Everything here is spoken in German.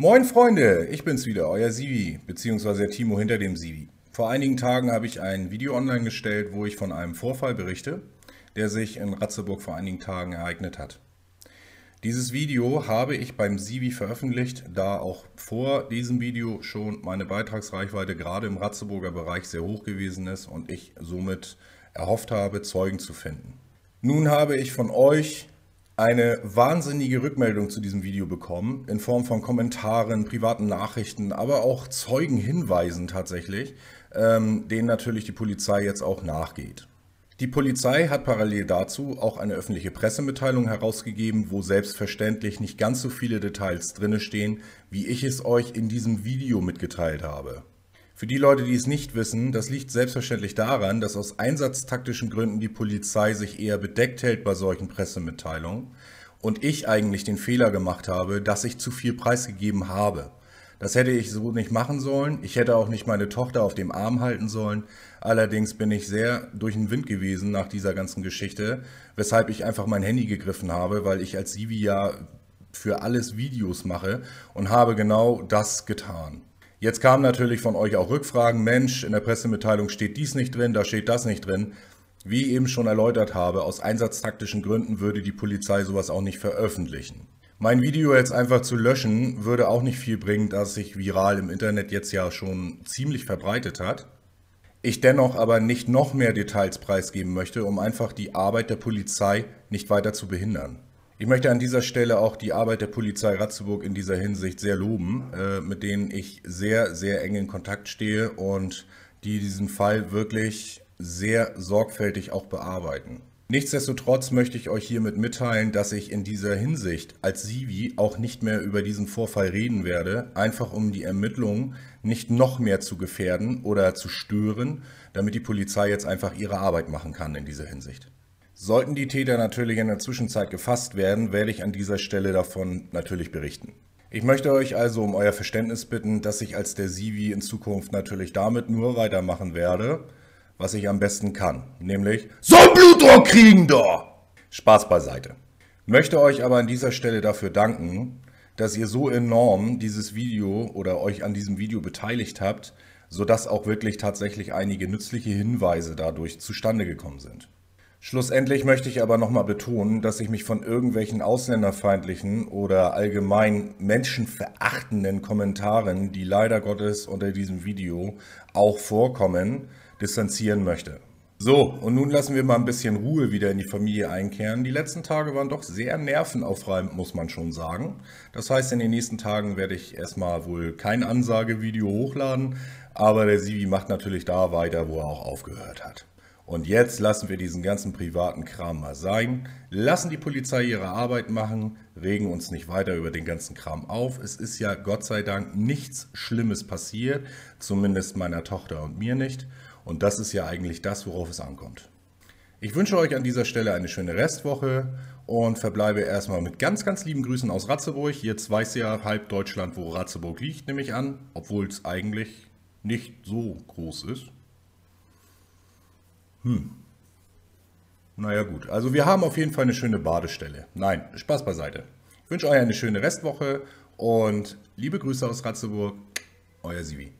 Moin Freunde, ich bin's wieder, euer Sivi, beziehungsweise der Timo hinter dem Sivi. Vor einigen Tagen habe ich ein Video online gestellt, wo ich von einem Vorfall berichte, der sich in Ratzeburg vor einigen Tagen ereignet hat. Dieses Video habe ich beim Sivi veröffentlicht, da auch vor diesem Video schon meine Beitragsreichweite gerade im Ratzeburger Bereich sehr hoch gewesen ist und ich somit erhofft habe, Zeugen zu finden. Nun habe ich von euch eine wahnsinnige Rückmeldung zu diesem Video bekommen, in Form von Kommentaren, privaten Nachrichten, aber auch Zeugenhinweisen tatsächlich, ähm, denen natürlich die Polizei jetzt auch nachgeht. Die Polizei hat parallel dazu auch eine öffentliche Pressemitteilung herausgegeben, wo selbstverständlich nicht ganz so viele Details drinne stehen, wie ich es euch in diesem Video mitgeteilt habe. Für die Leute, die es nicht wissen, das liegt selbstverständlich daran, dass aus einsatztaktischen Gründen die Polizei sich eher bedeckt hält bei solchen Pressemitteilungen und ich eigentlich den Fehler gemacht habe, dass ich zu viel preisgegeben habe. Das hätte ich so nicht machen sollen. Ich hätte auch nicht meine Tochter auf dem Arm halten sollen. Allerdings bin ich sehr durch den Wind gewesen nach dieser ganzen Geschichte, weshalb ich einfach mein Handy gegriffen habe, weil ich als Sivi ja für alles Videos mache und habe genau das getan. Jetzt kamen natürlich von euch auch Rückfragen, Mensch, in der Pressemitteilung steht dies nicht drin, da steht das nicht drin. Wie ich eben schon erläutert habe, aus einsatztaktischen Gründen würde die Polizei sowas auch nicht veröffentlichen. Mein Video jetzt einfach zu löschen, würde auch nicht viel bringen, da es sich viral im Internet jetzt ja schon ziemlich verbreitet hat. Ich dennoch aber nicht noch mehr Details preisgeben möchte, um einfach die Arbeit der Polizei nicht weiter zu behindern. Ich möchte an dieser Stelle auch die Arbeit der Polizei Ratzeburg in dieser Hinsicht sehr loben, äh, mit denen ich sehr, sehr eng in Kontakt stehe und die diesen Fall wirklich sehr sorgfältig auch bearbeiten. Nichtsdestotrotz möchte ich euch hiermit mitteilen, dass ich in dieser Hinsicht als Sivi auch nicht mehr über diesen Vorfall reden werde, einfach um die Ermittlungen nicht noch mehr zu gefährden oder zu stören, damit die Polizei jetzt einfach ihre Arbeit machen kann in dieser Hinsicht. Sollten die Täter natürlich in der Zwischenzeit gefasst werden, werde ich an dieser Stelle davon natürlich berichten. Ich möchte euch also um euer Verständnis bitten, dass ich als der Sivi in Zukunft natürlich damit nur weitermachen werde, was ich am besten kann, nämlich so ein Blutdruck kriegen da! Spaß beiseite. Möchte euch aber an dieser Stelle dafür danken, dass ihr so enorm dieses Video oder euch an diesem Video beteiligt habt, sodass auch wirklich tatsächlich einige nützliche Hinweise dadurch zustande gekommen sind. Schlussendlich möchte ich aber nochmal betonen, dass ich mich von irgendwelchen ausländerfeindlichen oder allgemein menschenverachtenden Kommentaren, die leider Gottes unter diesem Video auch vorkommen, distanzieren möchte. So, und nun lassen wir mal ein bisschen Ruhe wieder in die Familie einkehren. Die letzten Tage waren doch sehr nervenaufreibend, muss man schon sagen. Das heißt, in den nächsten Tagen werde ich erstmal wohl kein Ansagevideo hochladen, aber der Sivi macht natürlich da weiter, wo er auch aufgehört hat. Und jetzt lassen wir diesen ganzen privaten Kram mal sein, lassen die Polizei ihre Arbeit machen, regen uns nicht weiter über den ganzen Kram auf. Es ist ja Gott sei Dank nichts Schlimmes passiert, zumindest meiner Tochter und mir nicht. Und das ist ja eigentlich das, worauf es ankommt. Ich wünsche euch an dieser Stelle eine schöne Restwoche und verbleibe erstmal mit ganz, ganz lieben Grüßen aus Ratzeburg. Jetzt weiß ja halb Deutschland, wo Ratzeburg liegt, nehme ich an, obwohl es eigentlich nicht so groß ist. Hm. Naja gut, also wir haben auf jeden Fall eine schöne Badestelle. Nein, Spaß beiseite. Ich wünsche euch eine schöne Restwoche und liebe Grüße aus Ratzeburg, euer Sivi.